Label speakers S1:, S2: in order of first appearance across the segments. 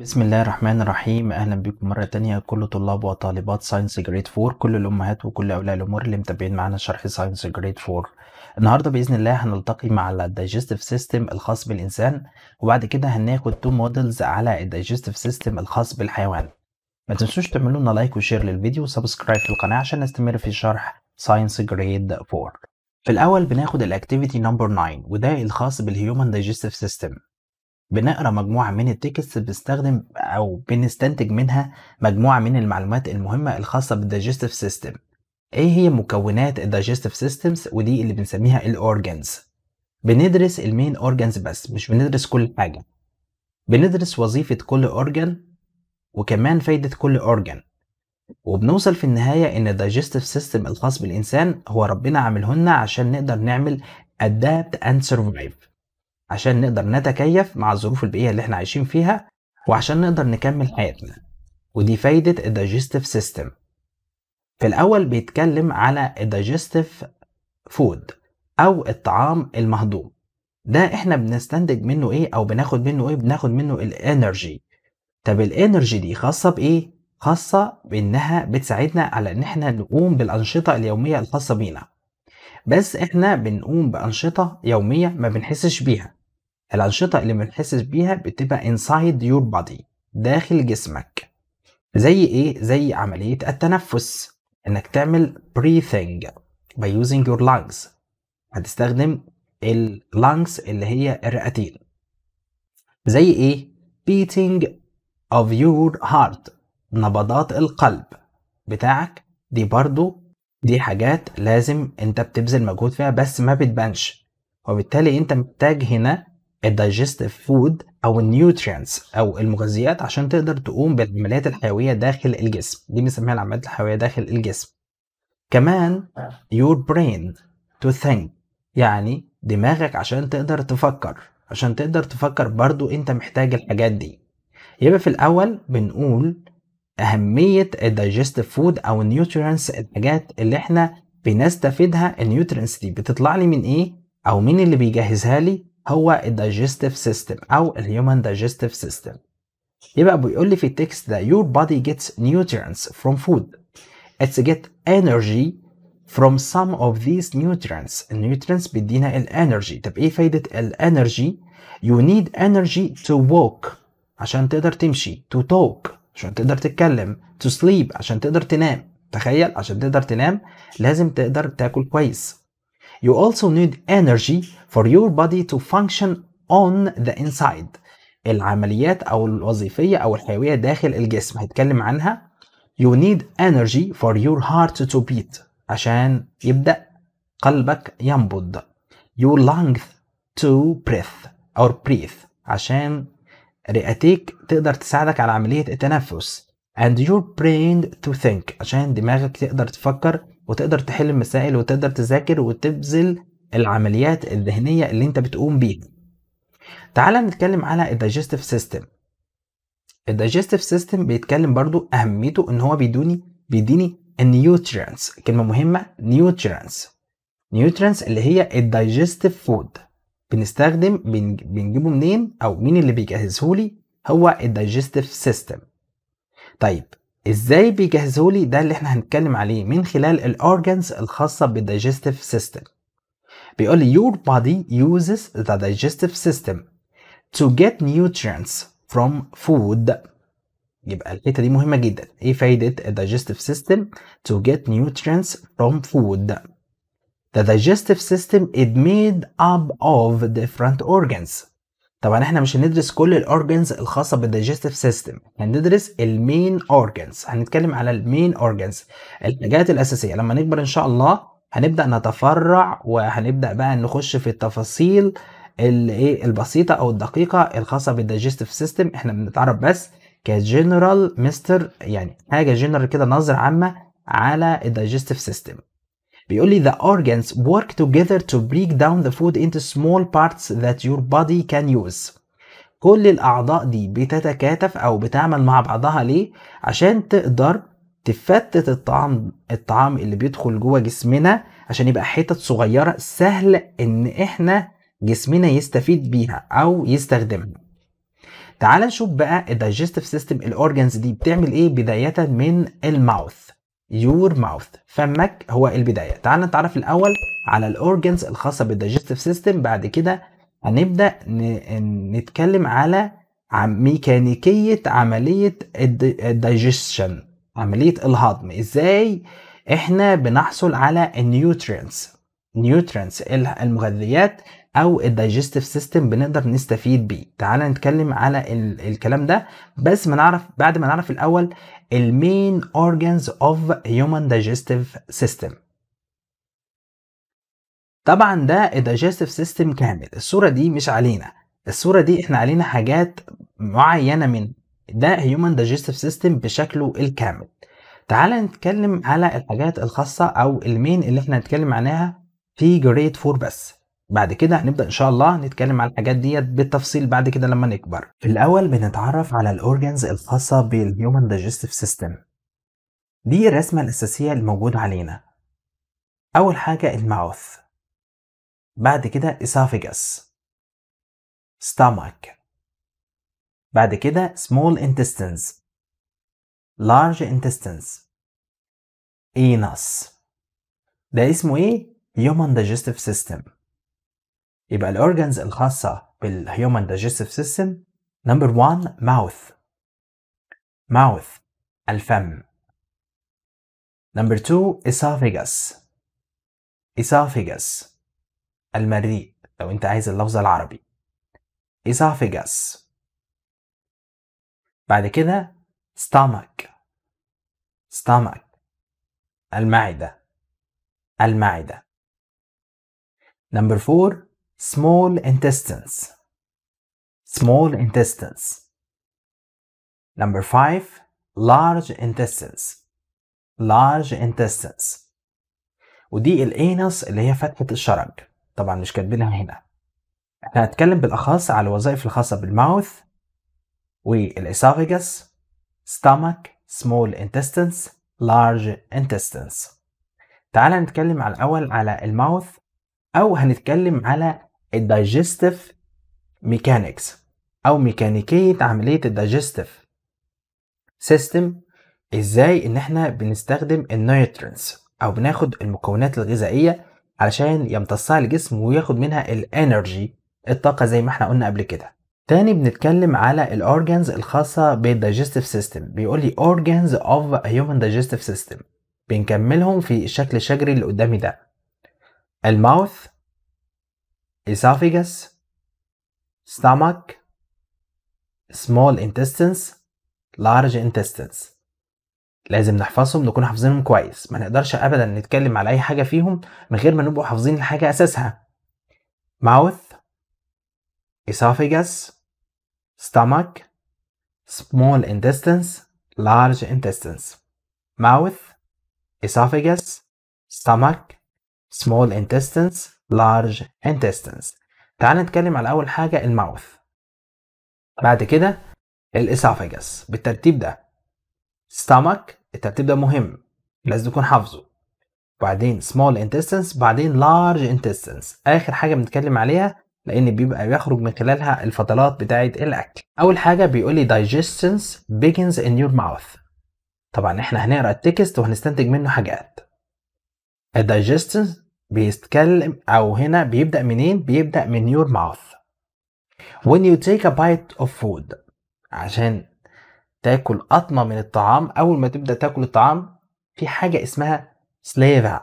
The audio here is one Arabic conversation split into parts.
S1: بسم الله الرحمن الرحيم اهلا بكم مره تانية كل طلاب وطالبات ساينس جريد 4 كل الامهات وكل اولياء الامور اللي متابعين معانا شرح ساينس جريد 4 النهارده باذن الله هنلتقي مع الدايجستيف سيستم الخاص بالانسان وبعد كده هناخد تو مودلز على الدايجستيف سيستم الخاص بالحيوان ما تنسوش تعملوا لنا لايك وشير للفيديو وسبسكرايب في القناه عشان نستمر في شرح ساينس جريد 4 في الاول بناخد الاكتيفيتي نمبر 9 وده الخاص بالهيومن دايجستيف سيستم بنقرا مجموعه من التكست بنستخدم او بنستنتج منها مجموعه من المعلومات المهمه الخاصه بالدايجستيف سيستم ايه هي مكونات الدايجستيف سيستمز ودي اللي بنسميها الاورجنز بندرس المين اورجنز بس مش بندرس كل حاجه بندرس وظيفه كل اورجن وكمان فايده كل اورجن وبنوصل في النهايه ان الدايجستيف سيستم الخاص بالانسان هو ربنا عاملهولنا عشان نقدر نعمل adapt and survive عشان نقدر نتكيف مع الظروف البيئية اللي احنا عايشين فيها وعشان نقدر نكمل حياتنا ودي فايدة الدايجستيف سيستم في الأول بيتكلم على الدايجستيف فود أو الطعام المهضوم ده احنا بنستنتج منه ايه او بناخد منه ايه بناخد منه الانرجي طب الانرجي دي خاصة بايه خاصة بانها بتساعدنا على ان احنا نقوم بالانشطة اليومية الخاصة بينا بس احنا بنقوم بانشطة يومية ما بنحسش بيها الأنشطة اللي بنحسس بيها بتبقى inside your body داخل جسمك زي إيه؟ زي عملية التنفس إنك تعمل breathing by using your lungs هتستخدم اللانجز اللي هي الرئتين زي إيه؟ beating of your heart نبضات القلب بتاعك دي برضو دي حاجات لازم انت بتبذل مجهود فيها بس ما بتبانش وبالتالي انت محتاج هنا الدايجستيف فود او النيوترينتس او المغذيات عشان تقدر تقوم بالعمليات الحيويه داخل الجسم دي بنسميها العمليات الحيويه داخل الجسم كمان your brain to think يعني دماغك عشان تقدر تفكر عشان تقدر تفكر برضو انت محتاج الحاجات دي يبقى في الاول بنقول اهميه الدايجستيف فود او النيوترينس الحاجات اللي احنا بنستفيدها النيوترينس دي بتطلع لي من ايه او مين اللي بيجهزها لي هو الدايجستيف سيستم او الهيومن دايجستيف سيستم يبقى بيقول لي في التكست ده your body gets nutrients from food it's get energy from some of these nutrients النيوترينتس بيدينا الانرجي طب ايه فايدة الانرجي you need energy to walk عشان تقدر تمشي to talk عشان تقدر تتكلم to sleep عشان تقدر تنام تخيل عشان تقدر تنام لازم تقدر تاكل كويس You also need energy for your body to function on the inside العمليات أو الوظيفية أو الحيوية داخل الجسم هتكلم عنها You need energy for your heart to beat عشان يبدأ قلبك ينبض Your lungs to breathe or breathe عشان رئتيك تقدر تساعدك على عملية التنفس and your brain to think عشان دماغك تقدر تفكر وتقدر تحل المسائل وتقدر تذاكر وتبذل العمليات الذهنية اللي انت بتقوم بيها تعال نتكلم على الدايجستيف سيستم الدايجستيف سيستم بيتكلم برضو اهميته ان هو بيدوني بيديني النيوترينس كلمة مهمة نيوترينس نيوترينس اللي هي الدايجستيف فود بنستخدم بنجيبه منين او مين اللي بيجهزهولي هو الدايجستيف سيستم طيب ازاي بيجهزوا لي ده اللي احنا هنتكلم عليه من خلال الاورجانز الخاصه بالدايجستيف سيستم بيقول لي your body uses the digestive system to get nutrients from food يبقى الحته دي مهمه جدا ايه فايده الدايجستيف سيستم to get nutrients from food The digestive system is made up of different organs طبعا يعني احنا مش هندرس كل الاورجنز الخاصه بالديجستيف سيستم هندرس المين اورجنز هنتكلم على المين اورجنز الحاجات الاساسيه لما نكبر ان شاء الله هنبدا نتفرع وهنبدا بقى نخش في التفاصيل الايه البسيطه او الدقيقه الخاصه بالديجستيف سيستم احنا بنتعرف بس كجنرال مستر يعني حاجه جنرال كده نظره عامه على الديجستيف سيستم بيقول لي the organs work together to break down the food into small parts that your body can use كل الأعضاء دي بتتكاتف أو بتعمل مع بعضها ليه؟ عشان تقدر تفتت الطعام الطعام اللي بيدخل جوه جسمنا عشان يبقى حتت صغيرة سهل إن إحنا جسمنا يستفيد بيها أو يستخدمها تعال نشوف بقى الدايجستيف سيستم الأورجنز دي بتعمل إيه بداية من الماوث your mouth فمك هو البدايه تعال نتعرف الاول على الاورجنز الخاصه بالدايجستيف سيستم بعد كده هنبدا نتكلم على ميكانيكيه عمليه الدايجستشن عمليه الهضم ازاي احنا بنحصل على النيوترينز نيوترينز المغذيات او الدايجستيف سيستم بنقدر نستفيد بيه تعال نتكلم على الكلام ده بس ما نعرف بعد ما نعرف الاول المين organs of human digestive system طبعا ده الدايجستيف سيستم كامل الصورة دي مش علينا الصورة دي احنا علينا حاجات معينة من ده هيومن دايجستيف سيستم بشكله الكامل تعال نتكلم على الحاجات الخاصة او المين اللي احنا هنتكلم عنها في جريد 4 بس بعد كده هنبدا ان شاء الله نتكلم على الحاجات ديت بالتفصيل بعد كده لما نكبر في الاول بنتعرف على الاورجنز الخاصه بالهيومن ديجستيف سيستم دي الرسمه الاساسيه الموجوده علينا اول حاجه الماوث بعد كده esophagus ستامك بعد كده small intestines large intestines anus ده اسمه ايه human digestive system يبقى الأورجنز الخاصة بالهيومن دايجستيف سيستم نمبر 1 ماوث ماوث الفم نمبر 2 esophagus esophagus المريء لو انت عايز اللفظ العربي esophagus بعد كده stomach ستامك المعدة المعدة نمبر 4 small intestines small intestines number 5 large intestines large intestines ودي الانس اللي هي فتحة الشرج طبعا مش كاتبينها هنا احنا هنتكلم بالاخص على الوظائف الخاصة بالماوث والاسافيجس stomach small intestines large intestines تعال نتكلم على الاول على الماوث او هنتكلم على الدايجستيف ميكانيكس او ميكانيكيه عمليه الدايجستيف سيستم ازاي ان احنا بنستخدم النيوترينز او بناخد المكونات الغذائيه علشان يمتصها الجسم وياخد منها الانرجي الطاقه زي ما احنا قلنا قبل كده تاني بنتكلم على الاورجانز الخاصه بالدايجستيف سيستم بيقول لي اورجانز اوف هيومن دايجستيف digestive system بنكملهم في الشكل الشجري اللي قدامي ده الماوث esophagus, stomach, small intestines, large intestines لازم نحفظهم نكون حافظينهم كويس ما نقدرش ابدا نتكلم على اي حاجه فيهم من غير ما نبقوا حافظين الحاجه اساسها mouth esophagus stomach small intestines large intestines mouth esophagus stomach small intestines large intestines تعال نتكلم على أول حاجة الماوث بعد كده الإسافاجس بالترتيب ده stomach الترتيب ده مهم لازم تكون حافظه بعدين small intestines بعدين large intestines آخر حاجة بنتكلم عليها لأن بيبقى بيخرج من خلالها الفضلات بتاعة الأكل أول حاجة بيقول لي digestions begins in your mouth طبعا احنا هنقرا التكست وهنستنتج منه حاجات الدايجستنس بيتكلم او هنا بيبدا منين بيبدا من your mouth when you take a bite of food عشان تاكل قطمه من الطعام اول ما تبدا تاكل الطعام في حاجه اسمها سليفا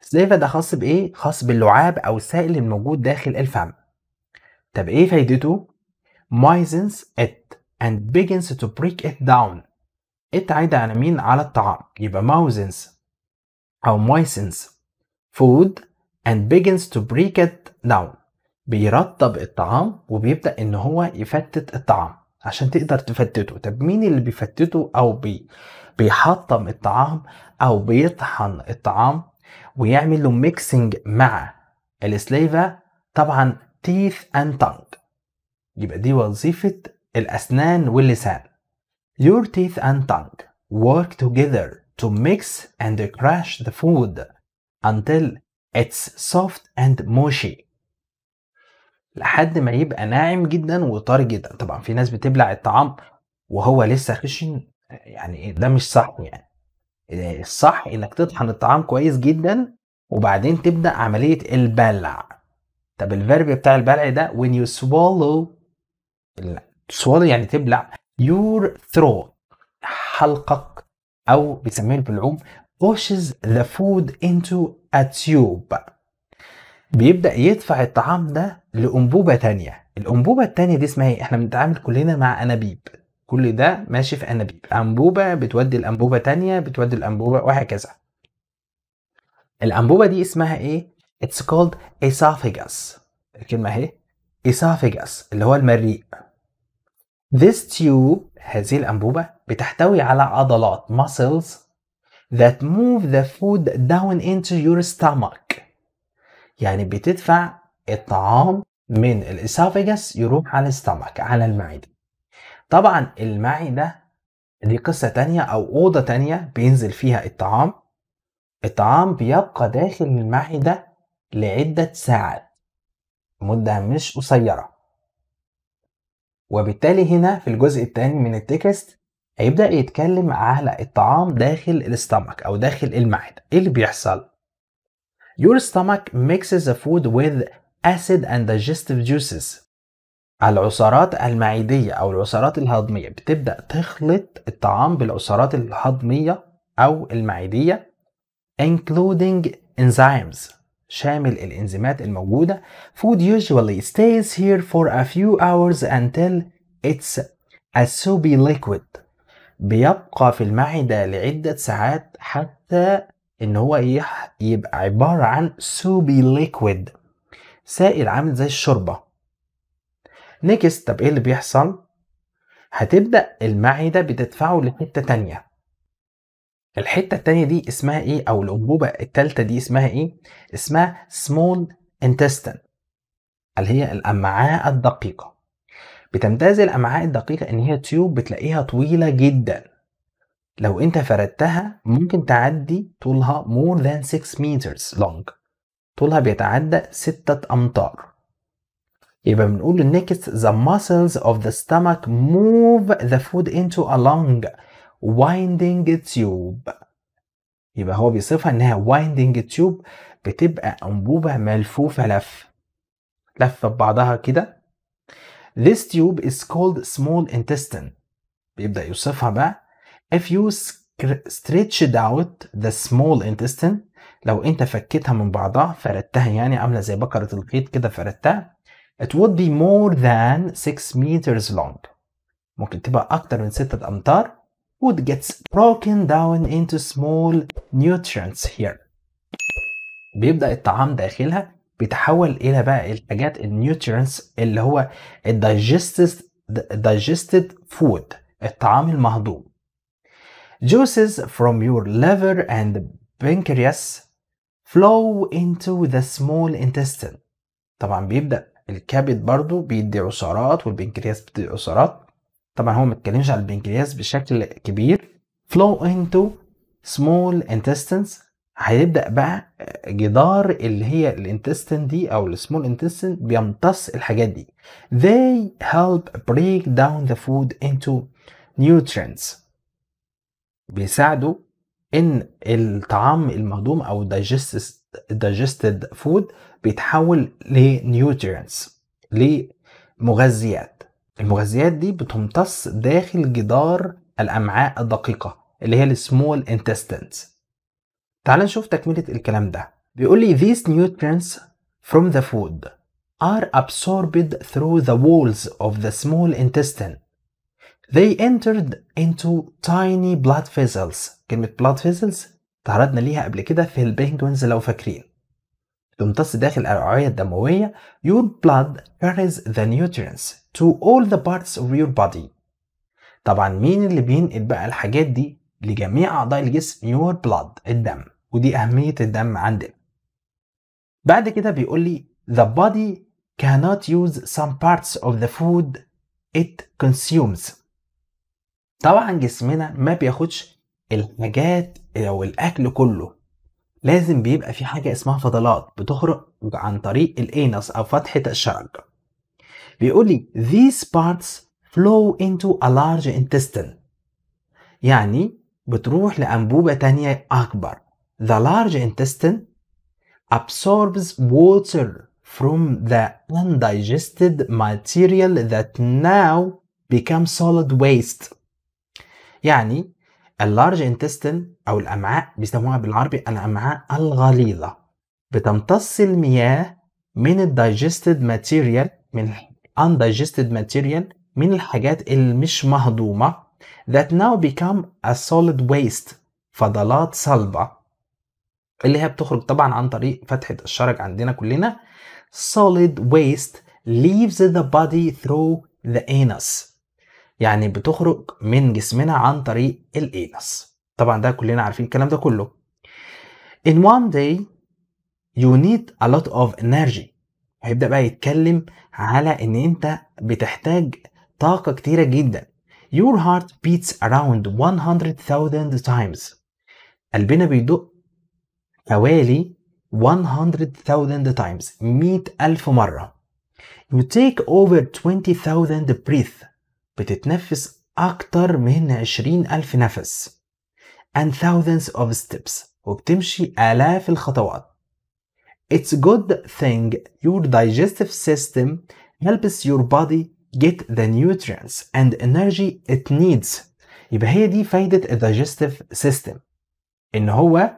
S1: سليفا ده خاص بايه خاص باللعاب او السائل الموجود داخل الفم طب ايه فايدته مايزنس ات and begins to break it down ات عايدة على مين على الطعام يبقى ماوزنس او مايسنس food and begins to break it down بيرطب الطعام وبيبدأ إن هو يفتت الطعام عشان تقدر تفتته طب مين اللي بيفتته أو بي بيحطم الطعام أو بيطحن الطعام ويعمل له ميكسنج مع السليفة طبعا تيث اند tongue يبقى دي وظيفة الأسنان واللسان Your teeth and tongue work together to mix and crush the food until it's soft and mushy لحد ما يبقى ناعم جدا وطري جدا طبعا في ناس بتبلع الطعام وهو لسه خشن يعني ده مش صح يعني الصح انك تطحن الطعام كويس جدا وبعدين تبدا عمليه البلع طب الفيرب بتاع البلع ده when you swallow swallow يعني تبلع your throat حلقك او بيسميه البلعوم pushes the food into a tube بيبدأ يدفع الطعام ده لأنبوبة تانية الأنبوبة التانية دي اسمها ايه؟ احنا بنتعامل كلنا مع أنابيب كل ده ماشي في أنابيب أنبوبة بتودي الأنبوبة تانية بتودي الأنبوبة وهكذا الأنبوبة دي اسمها ايه؟ It's called esophagus الكلمة إيه؟ esophagus اللي هو المريء This tube هذه الأنبوبة بتحتوي على عضلات muscles that move the food down into your stomach يعني بتدفع الطعام من الاسافجس يروح على السtomach على المعدة طبعا المعدة دي قصة تانية أو أوضة تانية بينزل فيها الطعام الطعام بيبقى داخل المعدة لعدة ساعات مدة مش قصيرة وبالتالي هنا في الجزء الثاني من التكست هيبدا يتكلم على الطعام داخل الاستمك او داخل المعده ايه اللي بيحصل your stomach mixes the food with acid and digestive juices العصارات المعدية أو العصارات الهضمية بتبدأ تخلط الطعام بالعصارات الهضمية أو المعدية including enzymes شامل الإنزيمات الموجودة food usually stays here for a few hours until it's a soapy liquid بيبقى في المعدة لعدة ساعات حتى ان هو يبقى عبارة عن سوبي ليكويد سائل عامل زي الشوربة نيكست طب ايه اللي بيحصل هتبدأ المعدة بتدفعه لحتة تانية الحتة التانية دي اسمها ايه او الانبوبة التالتة دي اسمها ايه اسمها small intestine اللي هي الامعاء الدقيقة بتمتاز الامعاء الدقيقه ان هي تيوب بتلاقيها طويله جدا لو انت فردتها ممكن تعدي طولها more than 6 meters long طولها بيتعدى 6 امتار يبقى بنقول next the muscles of the stomach move the food into a long winding tube يبقى هو بيصفها انها winding tube بتبقى انبوبة ملفوفة لف لفة ببعضها كده This tube is called small intestine. بيبدأ يوصفها بقى if you stretched out the small intestine لو انت فكيتها من بعضها فردتها يعني عاملة زي بكرة القيد كده فردتها it would be more than 6 meters long ممكن تبقى أكتر من 6 أمتار would gets broken down into small nutrients here بيبدأ الطعام داخلها بيتحول الى بقى الحاجات النيوترينتس اللي هو الدايجستد فود الطعام المهضوم juices from your liver and pancreas flow into the small intestine طبعا بيبدأ الكبد برضو بيدي عصارات والبنكرياس بيدي عصارات طبعا هو ما اتكلمش على البنكرياس بشكل كبير flow into small intestines هيبدا بقى آه، جدار اللي هي الانتستين دي او السمول انتستين بيمتص الحاجات دي they help break down the food into nutrients بيساعدوا ان الطعام المهضوم او digested food بيتحول لنيوترينتس لمغذيات المغذيات دي بتمتص داخل جدار الامعاء الدقيقه اللي هي السمول intestines تعال نشوف تكملة الكلام ده بيقول لي these nutrients from the food are absorbed through the walls of the small intestine they entered into tiny blood vessels كلمة blood vessels تعرضنا ليها قبل كده في البينجوينز لو فاكرين تمتص داخل الأوعية الدموية your blood carries the nutrients to all the parts of your body طبعا مين اللي بينقل بقى الحاجات دي لجميع أعضاء الجسم your blood الدم ودي أهمية الدم عندنا بعد كده بيقول لي the body cannot use some parts of the food it consumes طبعا جسمنا ما بياخدش الحاجات أو الأكل كله لازم بيبقى في حاجة اسمها فضلات بتخرج عن طريق الانس أو فتحة الشرج بيقول لي these parts flow into a large intestine يعني بتروح لأنبوبة تانية أكبر The large intestine absorbs water from the undigested material that now becomes solid waste. يعني large intestine أو الأمعاء بيسموها بالعربي الأمعاء الغليظة بتمتص المياه من digested material من undigested material من الحاجات اللي مش مهضومة that now become a solid waste فضلات صلبة اللي هي بتخرج طبعا عن طريق فتحة الشرج عندنا كلنا solid waste leaves the body through the anus يعني بتخرج من جسمنا عن طريق الانس طبعا ده كلنا عارفين الكلام ده كله in one day you need a lot of energy هيبدأ بقى يتكلم على ان انت بتحتاج طاقة كتيرة جدا your heart beats around 100,000 times قلبنا بيدق حوالي 100,000 times 100,000 مرة You take over 20,000 breath بتتنفس أكتر من 20,000 نفس and thousands of steps وبتمشي آلاف الخطوات It's a good thing your digestive system helps your body get the nutrients and energy it needs يبقى هي دي فايدة digestive system إن هو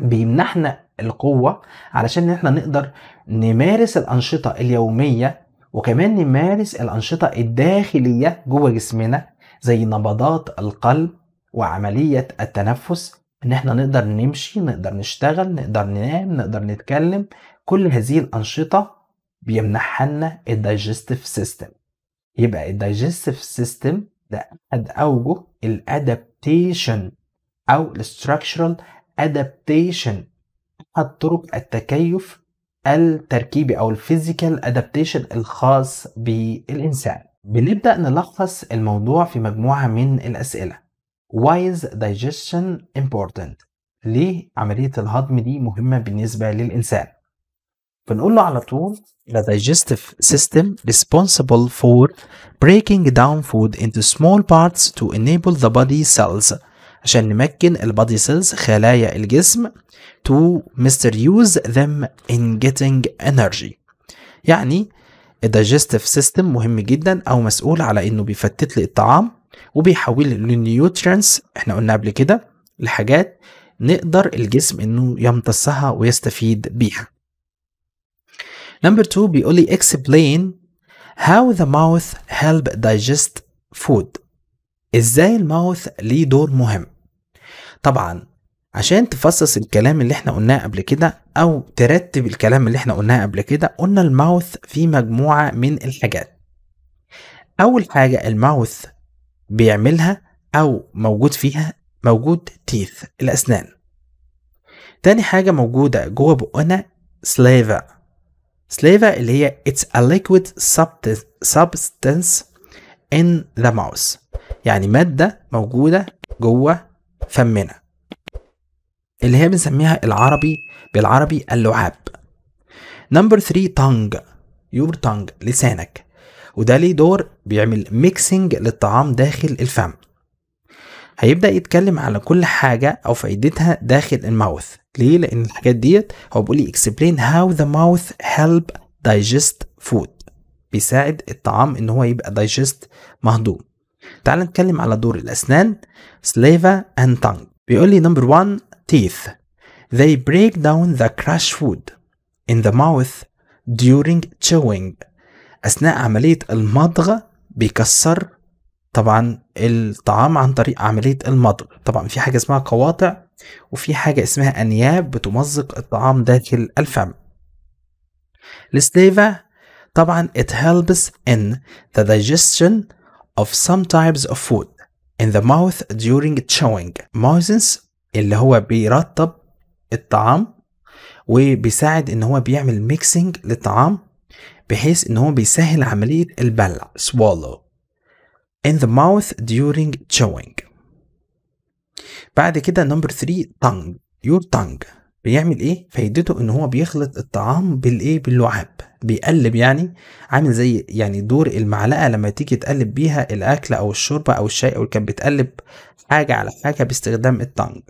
S1: بيمنحنا القوة علشان احنا نقدر نمارس الأنشطة اليومية وكمان نمارس الأنشطة الداخلية جوه جسمنا زي نبضات القلب وعملية التنفس ان احنا نقدر نمشي نقدر نشتغل نقدر ننام نقدر نتكلم كل هذه الأنشطة بيمنحها لنا الدايجستيف سيستم يبقى الدايجستيف سيستم ده أحد أوجه الأدابتيشن أو الستراكشرال adaptation أحد طرق التكيف التركيبي أو الفيزيكال adaptation الخاص بالإنسان بنبدأ نلخص الموضوع في مجموعة من الأسئلة Why is digestion important? ليه عملية الهضم دي مهمة بالنسبة للإنسان؟ بنقول له على طول The digestive system responsible for breaking down food into small parts to enable the body cells عشان نمكن البادي سيلز خلايا الجسم to misuse them in getting energy يعني الدايجستيف سيستم مهم جدا او مسؤول على انه بيفتت لي الطعام وبيحول للنيوترينز احنا قلنا قبل كده لحاجات نقدر الجسم انه يمتصها ويستفيد بيها نمبر 2 بيقول لي explain how the mouth help digest food ازاي الماوث ليه دور مهم طبعا عشان تفصص الكلام اللي احنا قلناه قبل كده او ترتب الكلام اللي احنا قلناه قبل كده قلنا الماوث فيه مجموعة من الحاجات اول حاجة الماوث بيعملها او موجود فيها موجود تيث الاسنان تاني حاجة موجودة جوه بقنا سليفا سليفا اللي هي it's a liquid substance in the mouth يعني مادة موجودة جوه فمنا اللي هي بنسميها العربي بالعربي اللعاب نمبر 3 تانج يور تانج لسانك وده ليه دور بيعمل ميكسنج للطعام داخل الفم هيبدأ يتكلم على كل حاجة أو فائدتها داخل الماوث ليه؟ لأن الحاجات ديت هو بيقول لي اكسبلين هاو ذا ماوث هيلب digest food بيساعد الطعام إن هو يبقى digest مهضوم تعال نتكلم على دور الأسنان سليفا and tongue بيقول لي number one teeth they break down the crushed food in the mouth during chewing أثناء عملية المضغ بيكسر طبعا الطعام عن طريق عملية المضغ طبعا في حاجة اسمها قواطع وفي حاجة اسمها أنياب بتمزق الطعام داخل الفم السليفا طبعا it helps in the digestion of some types of food in the mouth during chewing moistens اللي هو بيرطب الطعام وبيساعد ان هو بيعمل ميكسينج للطعام بحيث ان هو بيسهل عملية البلع swallow in the mouth during chewing بعد كده number 3 tongue your tongue بيعمل ايه فايدته ان هو بيخلط الطعام بالايه باللعاب بيقلب يعني عامل زي يعني دور المعلقه لما تيجي تقلب بيها الاكل او الشوربه او الشاي او كان بتقلب حاجه على حاجه باستخدام التانج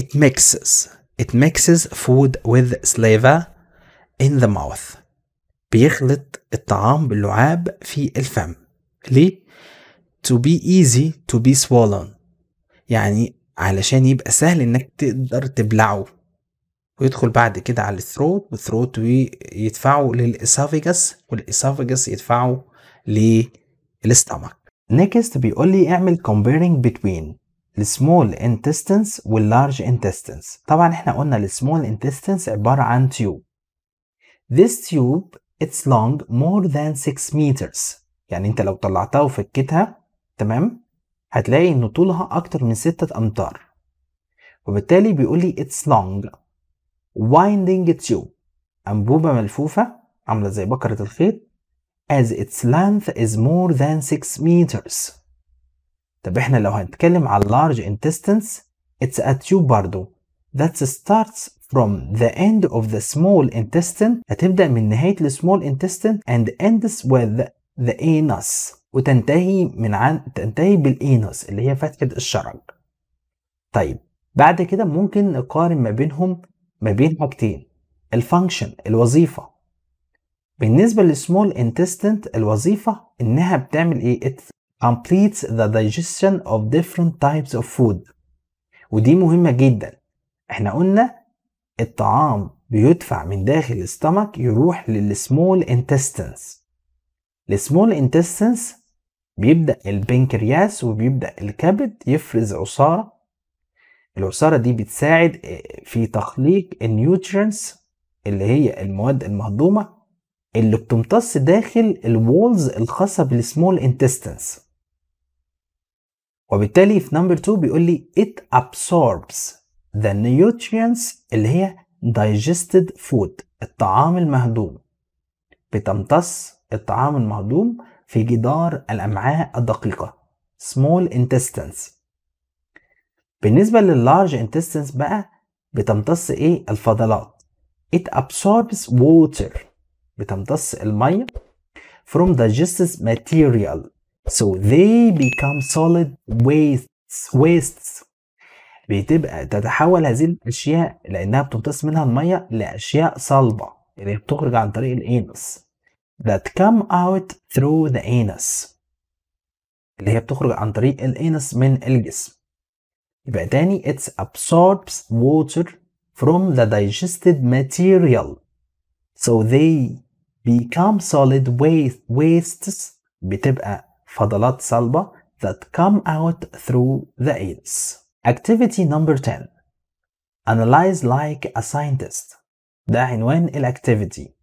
S1: it mixes it mixes food with saliva in the mouth بيخلط الطعام باللعاب في الفم ليه to be easy to be swollen يعني علشان يبقى سهل انك تقدر تبلعه ويدخل بعد كده على الثروت والثروت يدفعه للإسافيجس والإسافيجس يدفعه للإستمك نيكست بيقول لي اعمل comparing between السمول intestines واللارج intestines طبعا احنا قلنا السمول intestines عبارة عن تيوب this tube it's long more than 6 meters يعني انت لو طلعتها وفكتها تمام هتلاقي ان طولها اكتر من 6 امتار وبالتالي بيقول لي it's long winding tube أنبوبة ملفوفة عاملة زي بكرة الخيط as its length is more than 6 meters طب احنا لو هنتكلم على large intestines it's a tube برضو that starts from the end of the small intestine هتبدأ من نهاية small intestine and ends with the anus وتنتهي من عن تنتهي بالانس اللي هي فتحة الشرج طيب بعد كده ممكن نقارن ما بينهم ما بين حاجتين الفانكشن الوظيفه بالنسبه للسمول انتستنت الوظيفه انها بتعمل ايه it completes the digestion of different types of food ودي مهمه جدا احنا قلنا الطعام بيدفع من داخل الاستمك يروح للسمول انتستنس السمول انتستنس بيبدا البنكرياس وبيبدا الكبد يفرز عصاره العصاره دي بتساعد آه، في تخليق النيوترينس اللي هي المواد المهضومه اللي بتمتص داخل الوولز الخاصه بالسمول انتستنس وبالتالي في نمبر 2 بيقول لي it absorbs the nutrients اللي هي digested food الطعام المهضوم بتمتص الطعام المهضوم في جدار الأمعاء الدقيقة small intestines بالنسبة لللارج intestines بقى بتمتص ايه الفضلات it absorbs water بتمتص المية from digestive material so they become solid wastes wastes بتبقى تتحول هذه الاشياء لانها بتمتص منها المية لاشياء صلبة اللي يعني بتخرج عن طريق الانس that come out through the anus اللي هي بتخرج عن طريق الانس من الجسم يبقى تاني it absorbs water from the digested material so they become solid waste wastes بتبقى فضلات صلبة that come out through the anus activity number 10 analyze like a scientist ده عنوان الاكتيفيتي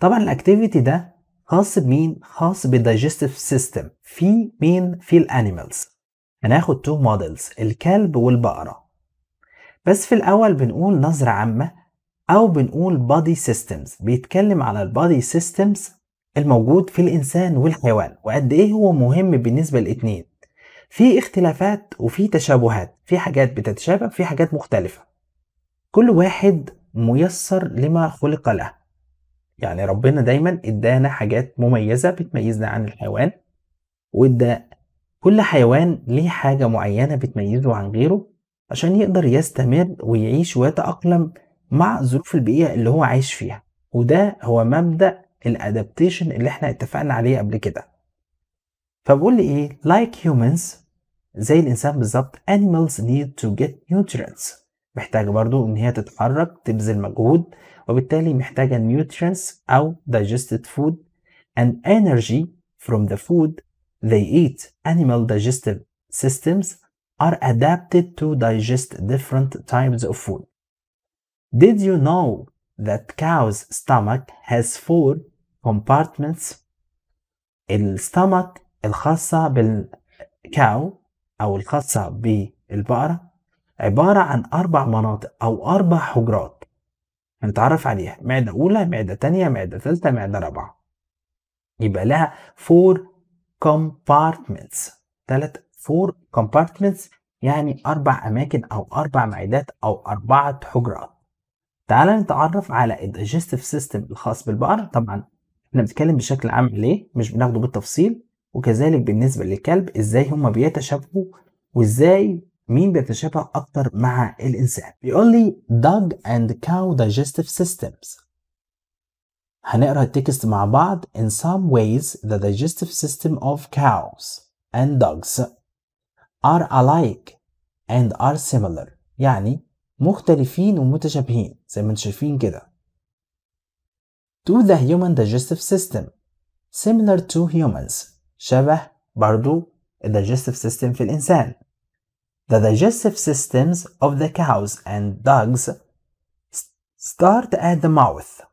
S1: طبعا الاكتيفيتي ده خاص بمين خاص بالdigestive system في مين في الانيمالز هناخد تو موديلز الكلب والبقرة بس في الأول بنقول نظرة عامة أو بنقول بادي سيستمز بيتكلم على البادي سيستمز الموجود في الإنسان والحيوان وقد إيه هو مهم بالنسبة للاتنين في اختلافات وفي تشابهات في حاجات بتتشابه في حاجات مختلفة كل واحد ميسر لما خلق له يعني ربنا دايما ادانا حاجات مميزة بتميزنا عن الحيوان وادى كل حيوان ليه حاجة معينة بتميزه عن غيره عشان يقدر يستمر ويعيش ويتأقلم مع ظروف البيئة اللي هو عايش فيها وده هو مبدأ الادابتيشن اللي احنا اتفقنا عليه قبل كده فبقول لي ايه like humans زي الانسان بالظبط animals need to get nutrients محتاجة برضو ان هي تتحرك تبذل مجهود وبالتالي محتاجة nutrients او digested food and energy from the food they eat. Animal digestive systems are adapted to digest different types of food. Did you know that cow's stomach has four compartments الاستمك الخاصة بالكاو أو الخاصة بالبقرة عبارة عن أربع مناطق أو أربع حجرات هنتعرف عليها معدة أولى معدة تانية معدة تالتة معدة رابعة يبقى لها four compartments ثلاث فور compartments يعني أربع أماكن أو أربع معدات أو أربعة حجرات تعال نتعرف على الدايجستيف سيستم الخاص بالبقر طبعا احنا بنتكلم بشكل عام ليه مش بناخده بالتفصيل وكذلك بالنسبة للكلب ازاي هما بيتشابهوا وازاي مين بيتشابه اكتر مع الانسان بيقول لي dog and cow digestive systems هنقرا التكست مع بعض in some ways the digestive system of cows and dogs are alike and are similar يعني مختلفين ومتشابهين زي ما انتم شايفين كده to the human digestive system similar to humans شبه برضو digestive system في الإنسان the digestive systems of the cows and dogs start at the mouth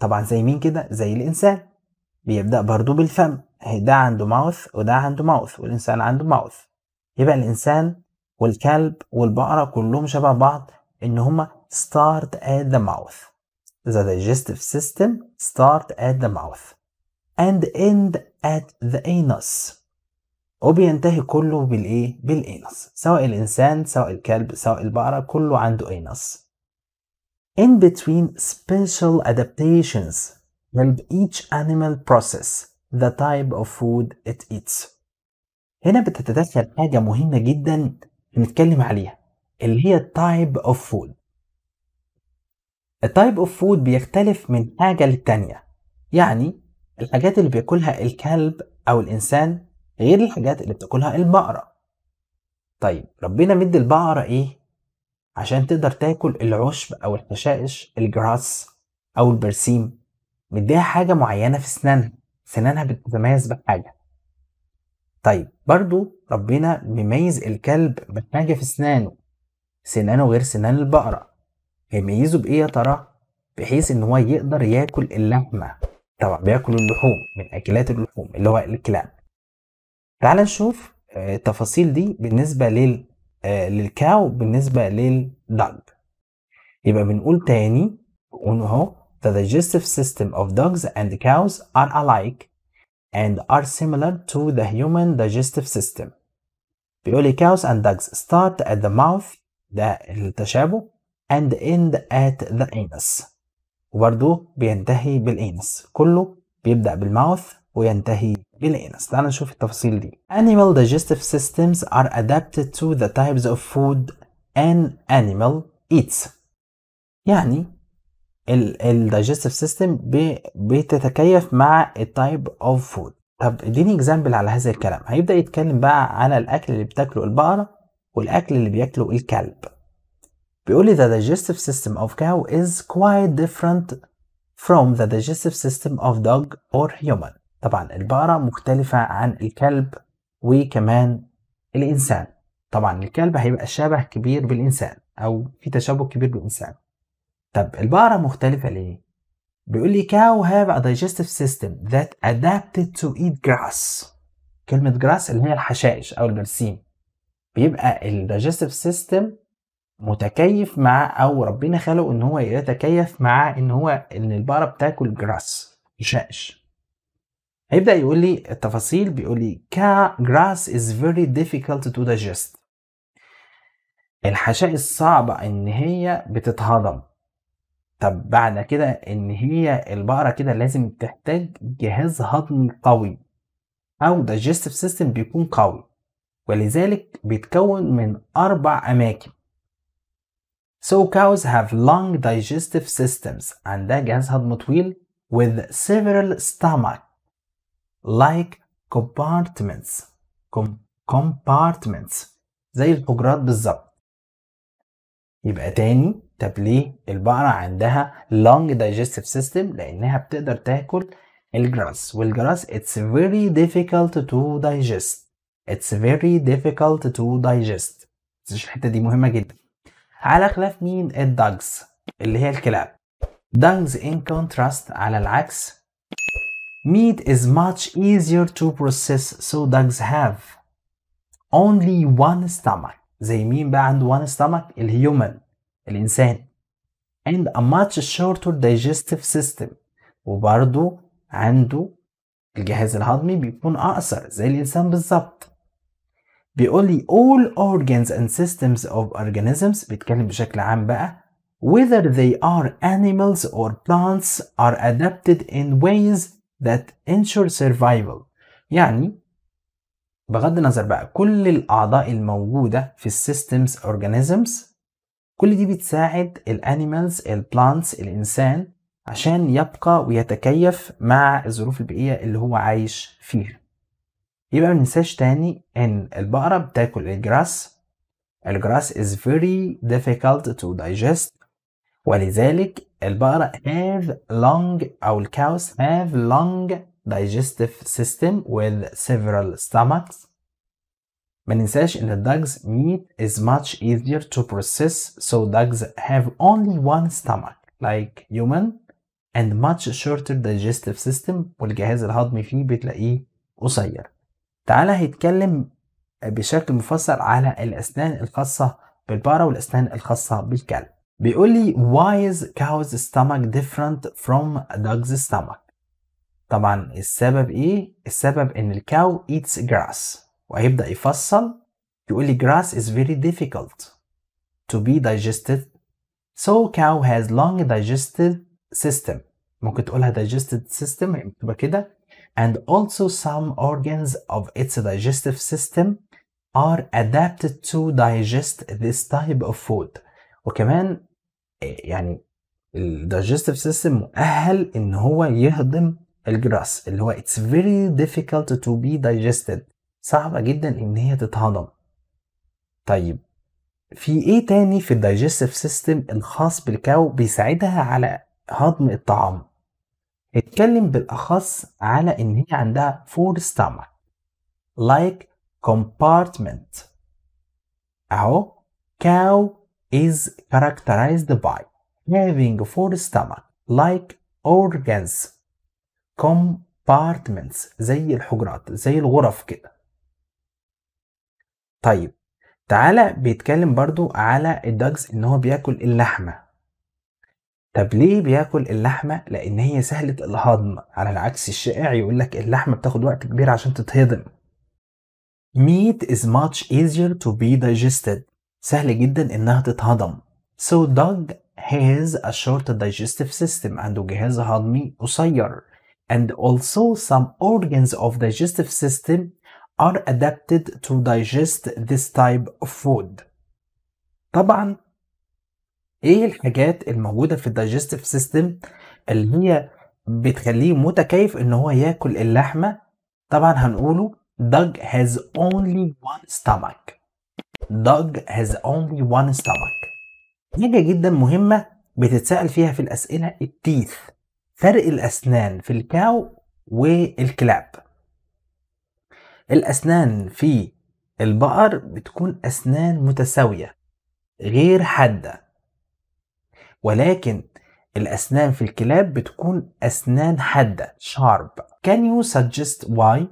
S1: طبعا زي مين كده زي الانسان بيبدا برضو بالفم اهي ده عنده ماوث وده عنده ماوث والانسان عنده ماوث يبقى الانسان والكلب والبقره كلهم شبه بعض ان هما start at the mouth the digestive system start at the mouth and end at the anus وبينتهي كله بالايه بالانس سواء الانسان سواء الكلب سواء البقره كله عنده انس in between special adaptations help each animal process the type of food it eats. هنا بتتدخل حاجة مهمة جدا بنتكلم عليها اللي هي type of food. type of food بيختلف من حاجة للتانية يعني الحاجات اللي بياكلها الكلب أو الإنسان غير الحاجات اللي بتاكلها البقرة طيب ربنا مد البقرة إيه؟ عشان تقدر تاكل العشب أو الحشائش الجراس أو البرسيم مديها حاجة معينة في سنانها سنانها بتتميز بحاجة طيب برضو ربنا بيميز الكلب بحاجة في سنانه سنانه غير سنان البقرة هيميزه بإيه يا ترى؟ بحيث إن هو يقدر ياكل اللحمة طبعا بياكل اللحوم من أكلات اللحوم اللي هو الكلاب تعال نشوف آه، التفاصيل دي بالنسبة لل للكاو بالنسبة للدج يبقى بنقول تاني بنقول اهو The digestive system of dogs and cows are alike and are similar to the human digestive system. بيقول لي cows and dogs start at the mouth ده التشابه and end at the anus وبرضه بينتهي بالانس كله بيبدأ بالماوث وينتهي بالإنس تعال نشوف التفاصيل دي Animal digestive systems are adapted to the types of food an animal eats يعني system بي بتتكيف مع التايب اوف فود طب اديني اكزامبل على هذا الكلام هيبدا يتكلم بقى على الاكل اللي بتاكله البقره والاكل اللي بياكله الكلب بيقول لي the digestive system of cow is quite different from the digestive system of dog or human طبعا البقرة مختلفة عن الكلب وكمان الإنسان طبعا الكلب هيبقى شبه كبير بالإنسان أو في تشابه كبير بالإنسان طب البقرة مختلفة ليه؟ بيقول لي cow have a digestive system that adapted to eat grass كلمة grass اللي هي الحشائش أو البرسيم بيبقى ال digestive system متكيف مع أو ربنا خلقه إن هو يتكيف مع إن هو إن البقرة بتاكل grass حشائش هيبدا يقول لي التفاصيل بيقول لي كا grass is very difficult to digest الحشائش صعبه ان هي بتتهضم طب بعد كده ان هي البقره كده لازم تحتاج جهاز هضمي قوي او digestive system بيكون قوي ولذلك بيتكون من اربع اماكن So cows have long digestive systems عندها جهاز هضم طويل with several stomach like compartments Com compartments زي الحجرات بالظبط يبقى تاني طب ليه البقرة عندها long digestive system لأنها بتقدر تاكل الجراس والجراس it's very difficult to digest it's very difficult to digest الحتة دي مهمة جدا على خلاف مين الدجز اللي هي الكلاب dogs in contrast على العكس Meat is much easier to process so dogs have only one stomach They mean and one stomach the الإنسان and a much shorter digestive system وبرضو عنده الجهاز الهضمي بيكون أقصر زي الإنسان بالظبط بيقول لي all organs and systems of organisms بيتكلم بشكل عام بقى whether they are animals or plants are adapted in ways that ensure survival يعني بغض النظر بقى كل الأعضاء الموجودة في systems organisms كل دي بتساعد الانيمالز البلانتس الإنسان عشان يبقى ويتكيف مع الظروف البيئية اللي هو عايش فيها يبقى ننساش تاني إن البقرة بتاكل الجراس الجراس is very difficult to digest ولذلك البقرة have long أو الكاوس have long digestive system with several stomachs ما ننساش ان dogs meat is much easier to process so dogs have only one stomach like human and much shorter digestive system والجهاز الهضمي فيه بتلاقيه قصير تعالى هيتكلم بشكل مفصل على الأسنان الخاصة بالبقرة والأسنان الخاصة بالكلب بيقول لي why is cow's stomach different from dog's stomach طبعا السبب ايه السبب ان الكاو eats grass وهيبدأ يفصل يقول لي grass is very difficult to be digested so cow has long digestive system ممكن تقولها digestive system مكتوبة كده and also some organs of its digestive system are adapted to digest this type of food وكمان يعني الدايجستيف سيستم مؤهل ان هو يهضم الجراس اللي هو it's very difficult to be digested صعبة جدا ان هي تتهضم طيب في ايه تاني في الدايجستيف سيستم الخاص بالكاو بيساعدها على هضم الطعام اتكلم بالاخص على ان هي عندها فور stomach like compartment اهو cow is characterized by having four stomach like organs compartments زي الحجرات زي الغرف كده طيب تعالى بيتكلم برضو على الدجز ان هو بياكل اللحمة طب ليه بياكل اللحمة لان هي سهلة الهضم على العكس الشائع يقول لك اللحمة بتاخد وقت كبير عشان تتهضم meat is much easier to be digested سهل جدا انها تتهضم So dog has a short digestive system عنده جهاز هضمي قصير and also some organs of digestive system are adapted to digest this type of food طبعا ايه الحاجات الموجودة في الدايجستيف سيستم اللي هي بتخليه متكيف ان هو ياكل اللحمة طبعا هنقوله dog has only one stomach dog has only one stomach حاجة جدا مهمة بتتسأل فيها في الأسئلة التيث فرق الأسنان في الكاو والكلاب الأسنان في البقر بتكون أسنان متساوية غير حادة ولكن الأسنان في الكلاب بتكون أسنان حادة sharp Can you suggest why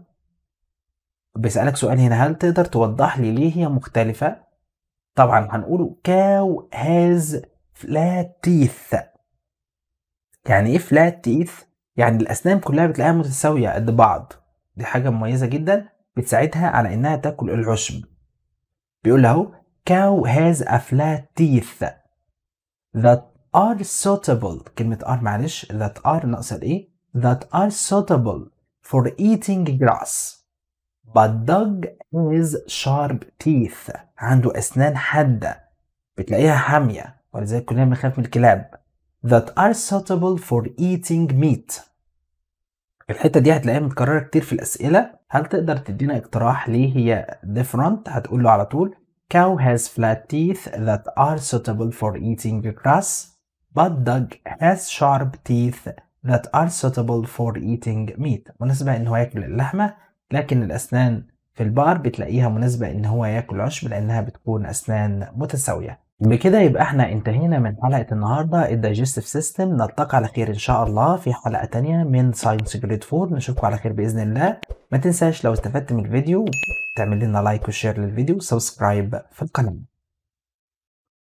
S1: بيسألك سؤال هنا هل تقدر توضح لي ليه هي مختلفة؟ طبعا هنقوله كاو هاز فلات تيث يعني ايه فلات تيث؟ يعني الأسنان كلها بتلاقيها متساوية قد بعض دي حاجة مميزة جدا بتساعدها على إنها تاكل العشب بيقول أهو cow has a flat teeth that are suitable كلمة are معلش that are ناقصة الإيه؟ that are suitable for eating grass but dog has sharp teeth عنده أسنان حادة بتلاقيها حامية ولذلك كلنا بنخاف من الكلاب that are suitable for eating meat الحتة دي هتلاقيها متكررة كتير في الأسئلة هل تقدر تدينا اقتراح ليه هي different هتقول له على طول cow has flat teeth that are suitable for eating grass but dog has sharp teeth that are suitable for eating meat مناسبة إن هو ياكل اللحمة لكن الأسنان في البقر بتلاقيها مناسبة إن هو ياكل عشب لأنها بتكون أسنان متساوية بكده يبقى احنا انتهينا من حلقة النهاردة الدايجستيف سيستم نلتقي على خير ان شاء الله في حلقة تانية من ساينس جريد 4 نشوفكم على خير بإذن الله ما تنساش لو استفدت من الفيديو تعمل لنا لايك وشير للفيديو وسبسكرايب في القناة